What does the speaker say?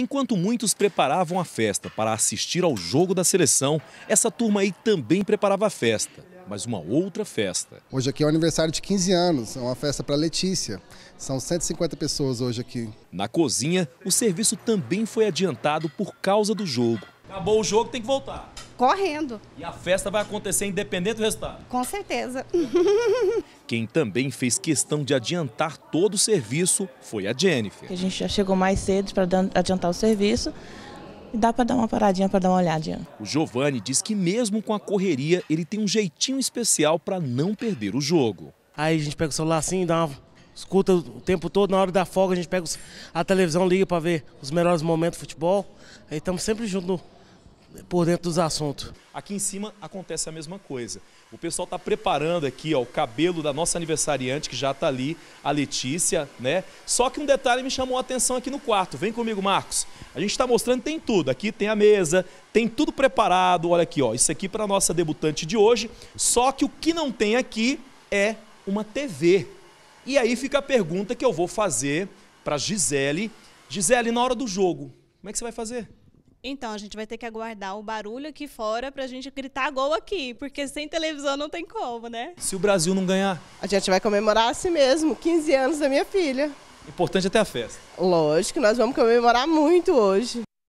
Enquanto muitos preparavam a festa para assistir ao jogo da seleção, essa turma aí também preparava a festa, mas uma outra festa. Hoje aqui é o aniversário de 15 anos, é uma festa para Letícia. São 150 pessoas hoje aqui. Na cozinha, o serviço também foi adiantado por causa do jogo. Acabou o jogo, tem que voltar correndo. E a festa vai acontecer independente do resultado? Com certeza. Quem também fez questão de adiantar todo o serviço foi a Jennifer. A gente já chegou mais cedo para adiantar o serviço. E dá para dar uma paradinha, para dar uma olhadinha. O Giovanni diz que mesmo com a correria, ele tem um jeitinho especial para não perder o jogo. Aí a gente pega o celular assim, dá uma escuta o tempo todo, na hora da folga a gente pega a televisão, liga para ver os melhores momentos do futebol. Aí estamos sempre juntos por dentro dos assuntos. Aqui em cima acontece a mesma coisa. O pessoal está preparando aqui ó, o cabelo da nossa aniversariante, que já está ali, a Letícia, né? Só que um detalhe me chamou a atenção aqui no quarto. Vem comigo, Marcos. A gente está mostrando, tem tudo. Aqui tem a mesa, tem tudo preparado. Olha aqui, ó. Isso aqui para a nossa debutante de hoje. Só que o que não tem aqui é uma TV. E aí fica a pergunta que eu vou fazer para Gisele. Gisele, na hora do jogo, como é que você vai fazer? Então, a gente vai ter que aguardar o barulho aqui fora pra gente gritar gol aqui, porque sem televisão não tem como, né? Se o Brasil não ganhar? A gente vai comemorar assim mesmo, 15 anos da minha filha. Importante até a festa. Lógico, nós vamos comemorar muito hoje.